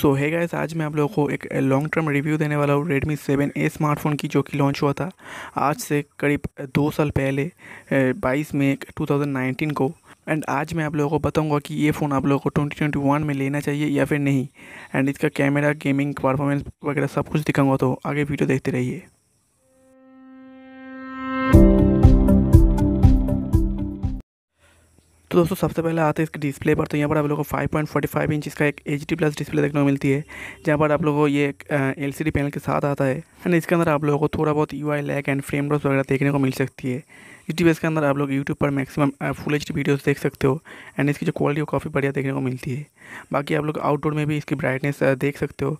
सो है गाइस आज मैं आप लोगों को एक लॉन्ग टर्म रिव्यू देने वाला हूँ रेडमी सेवन ए स्मार्टफ़ोन की जो कि लॉन्च हुआ था आज से करीब दो साल पहले बाईस मई 2019 को एंड आज मैं आप लोगों को बताऊंगा कि ये फ़ोन आप लोगों को 2021 में लेना चाहिए या फिर नहीं एंड इसका कैमरा गेमिंग परफॉर्मेंस वगैरह सब कुछ दिखाऊंगा तो आगे वीडियो देखते रहिए तो दोस्तों सबसे पहले आते हैं इसके डिस्प्ले पर तो यहाँ पर आप लोगों को five point forty five inch इसका एक एच डी प्लस डिस्प्ले देखने को मिलती है जहाँ पर आप लोगों को ये एल सी डी पैनल के साथ आता है एंड इसके अंदर आप लोगों को थोड़ा बहुत U I lag and frame drops वगैरह देखने को मिल सकती है इस डिवाइस के अंदर आप लोग यूट्यूब पर मैक्सिमम फुल एच वीडियोस देख सकते हो एंड इसकी जो क्वालिटी वो काफ़ी बढ़िया देखने को मिलती है बाकी आप लोग आउटडोर में भी इसकी ब्राइटनेस देख सकते हो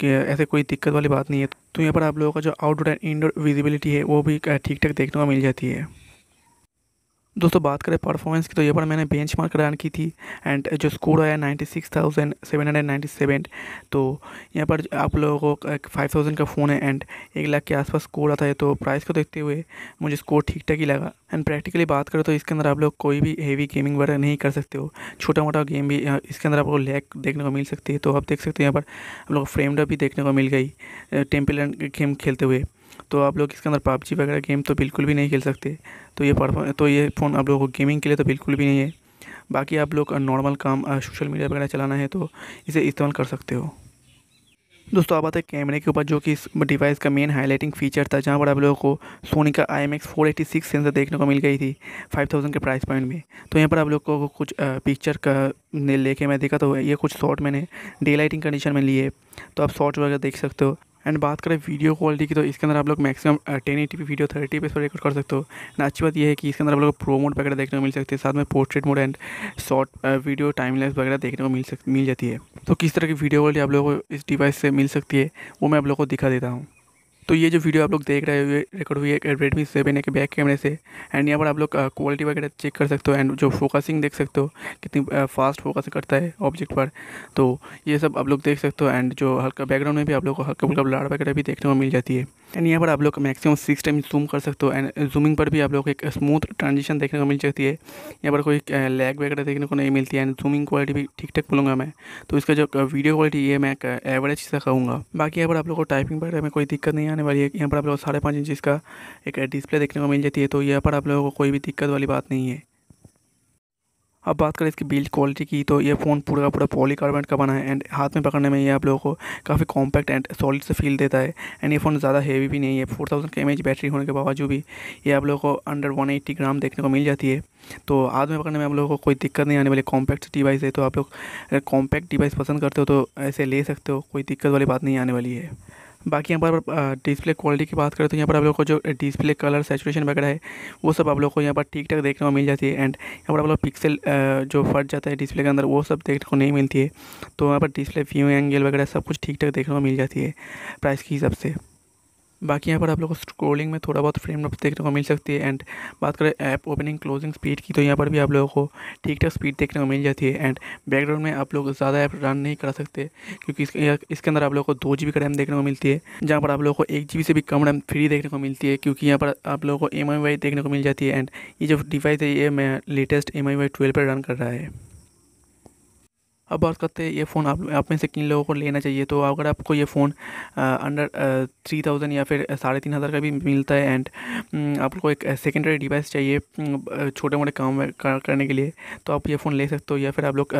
कि ऐसे कोई दिक्कत वाली बात नहीं है तो यहाँ पर आप लोगों का जो आउटडोर एंड इनडोर विजिबिलिटी है वो भी ठीक ठाक देखने को मिल जाती है दोस्तों बात करें परफॉर्मेंस की तो ये पर मैंने बेंच मार्क रन की थी एंड जो स्कोर आया ninety six thousand seven hundred ninety seven तो यहाँ पर आप लोगों को फाइव थाउजेंड का फ़ोन है एंड एक लाख के आसपास स्कोर आता है तो प्राइस को देखते हुए मुझे स्कोर ठीक ठाक ही लगा एंड प्रैक्टिकली बात करें तो इसके अंदर आप लोग कोई भी हेवी गेमिंग वगैरह नहीं कर सकते हो छोटा मोटा गेम भी इसके अंदर आपको लैग देखने को मिल सकती है तो आप देख सकते हैं यहाँ पर आप लोग फ्रेमडा भी देखने को मिल गई टेम्पल गेम खेलते हुए तो आप लोग इसके अंदर पबजी वगैरह गेम तो बिल्कुल भी नहीं खेल सकते तो ये तो ये फ़ोन आप लोगों को गेमिंग के लिए तो बिल्कुल भी नहीं है बाकी आप लोग नॉर्मल काम सोशल मीडिया वगैरह चलाना है तो इसे इस्तेमाल कर सकते हो दोस्तों आप आते हैं कैमरे के ऊपर जो कि इस डिवाइस का मेन हाईलाइटिंग फीचर था जहाँ पर आप लोगों को सोनी का I M X four eighty six sensor देखने को मिल गई थी फाइव थाउजेंड के प्राइस पॉइंट में तो यहाँ पर आप लोग को कुछ पिक्चर का लेके मैं देखा तो ये कुछ शॉट मैंने डे लाइटिंग कंडीशन में लिए तो आप शॉट वगैरह देख सकते हो एंड बात करें वीडियो क्वालिटी की तो इसके अंदर आप लोग maximum ten eighty P video thirty पे पर रिकॉर्ड कर सकते हो एंड अच्छी बात यह है कि इसके अंदर आप लोग प्रो मोड वगैरह देखने को मिल सकती है साथ में portrait mode and short video timelapse वगैरह देखने को मिल सक मिल जाती है तो किस तरह की वीडियो क्वालिटी आप लोगों को इस डिवाइस से मिल सकती है वो मैं आप लोग को दिखा देता हूँ तो ये जो वीडियो आप लोग देख रहे हुए रिकॉर्ड हुई है रेडमी सेवन ए के बैक कैमरे से एंड यहाँ पर आप लोग क्वालिटी वगैरह चेक कर सकते हो एंड जो फोकसिंग देख सकते हो कितनी फास्ट फोकस करता है ऑब्जेक्ट पर तो ये सब आप लोग देख सकते हो एंड जो हल्का बैकग्राउंड में भी आप लोग को हल्का फुल्का लाड़ वगैरह भी देखने को मिल जाती है एंड यहाँ पर आप लोग मैक्सिमम सिक्स टाइम जूम कर सकते हो एंड जूमिंग पर भी आप लोग एक स्मूथ ट्रांजिशन देखने को मिल सकती है यहाँ पर कोई लैग वगैरह देखने को नहीं मिलती है एंड जूमिंग क्वालिटी भी ठीक ठाक बोलूँगा मैं तो इसका जो वीडियो क्वालिटी ये मैं एवरेज से कहूँगा बाकी यहाँ पर आप लोग को टाइपिंग वगैरह में कोई दिक्कत नहीं आने वाली है यहाँ पर आप लोग साढ़े पाँच इंच इसका एक डिस्प्ले देखने को मिल जाती है तो यहाँ पर आप लोगों को कोई भी दिक्कत वाली बात नहीं है अब बात करें इसकी बिल्ड क्वालिटी की तो ये फ़ोन पूरा का पूरा पॉलीकार्बोनेट का बना है एंड हाथ में पकड़ने में ये आप लोगों को काफ़ी कॉम्पैक्ट एंड सॉलिड से फील देता है एंड ये फ़ोन ज़्यादा हेवी भी नहीं है फोर थाउजेंड के एच बैटरी होने के बावजूद भी ये आप लोगों को अंडर वन एट्टी ग्राम देखने को मिल जाती है तो हाथ में पकड़ने में आप लोगों को कोई दिक्कत नहीं आने वाली कॉम्पैक्ट डिवाइस है तो आप लोग कॉम्पैक्ट डिवाइस पसंद करते हो तो ऐसे ले सकते हो कोई दिक्कत वाली बात नहीं आने वाली है बाकी यहाँ पर डिस्प्ले क्वालिटी की बात करें तो यहाँ पर आप लोग को जो डिस्प्ले कलर सेचुरेशन वगैरह है वो सब आप लोग को यहाँ पर ठीक ठाक देखने को मिल जाती है एंड यहाँ पर आप लोग पिक्सल जो फट जाता है डिस्प्ले के अंदर वो सब देखने को नहीं मिलती है तो यहाँ पर डिस्प्ले व्यू एंगल वगैरह सब कुछ ठीक ठाक देखने को मिल जाती है प्राइस के हिसाब से बाकी यहाँ पर आप लोग को स्क्रोलिंग में थोड़ा बहुत फ्रेम ड्रॉप देखने को मिल सकती है एंड बात करें ऐप ओपनिंग क्लोजिंग स्पीड की तो यहाँ पर भी आप लोगों को ठीक ठाक स्पीड देखने को मिल जाती है एंड बैकग्राउंड में आप लोग ज़्यादा ऐप रन नहीं करा सकते क्योंकि इसके अंदर आप लोग को दो जी का रैम देखने को मिलती है जहाँ पर आप लोगों को एक जी से भी कम रैम फ्री देखने को मिलती है क्योंकि यहाँ पर आप लोगों को एम देखने को मिल जाती है एंड ये जो डिवाइस है ये मैं लेटेस्ट एम आई पर रन कर रहा है अब बात करते हैं ये फ़ोन आप आप में से किन लोगों को लेना चाहिए तो अगर आपको ये फ़ोन अंडर थ्री थाउजेंड या फिर साढ़े तीन हज़ार का भी मिलता है एंड आपको एक सेकेंडरी डिवाइस चाहिए छोटे मोटे काम करने के लिए तो आप ये फ़ोन ले सकते हो या फिर आप लोग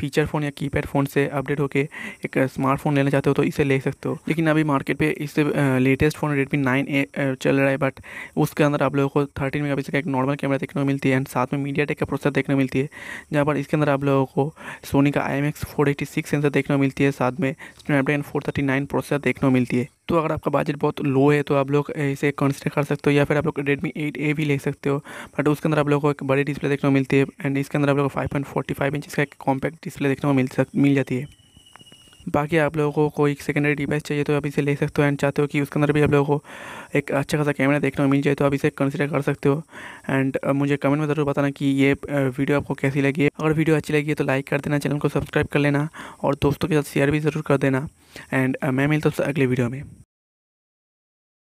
फीचर फ़ोन या कीपैड फ़ोन से अपडेट होकर एक स्मार्टफोन लेना चाहते हो तो इसे ले सकते हो लेकिन अभी मार्केट पर इससे latest phone Redmi nine A चल रहा है बट उसके अंदर आप लोगों को थर्टीन मेगा का एक नॉर्मल कैमरा देखने को मिलती है एंड साथ में मीडिया टेक का प्रोसेसर देखने को मिलती है जहाँ पर इसके अंदर आप लोगों को सोनी का I M X four eighty six sensor देखने को मिलती है साथ में Snapdragon four thirty nine processor देखने को मिलती है तो अगर आपका बजट बहुत लो है तो आप लोग इसे कंसिडर कर सकते हो या फिर आप लोग रेडमी एट ए भी ले सकते हो बट उसके अंदर आप लोगों को एक बड़ी डिस्प्ले देखने को मिलती है एंड इसके अंदर आप लोग को five point forty five inch का एक कॉम्पैक्ट डिस्प्ले देखने को मिल सक मिल जाती है बाकी आप लोगों को कोई सेकेंडरी डिवाइस चाहिए तो आप इसे ले सकते हो एंड चाहते हो कि उसके अंदर भी आप लोगों को एक अच्छा खासा कैमरा देखने को मिल जाए तो आप इसे कंसीडर कर सकते हो एंड मुझे कमेंट में ज़रूर बताना कि ये वीडियो आपको कैसी लगी है अगर वीडियो अच्छी लगी है तो लाइक कर देना चैनल को सब्सक्राइब कर लेना और दोस्तों के साथ शेयर भी ज़रूर कर देना एंड मैं मिलता हूँ अगले वीडियो में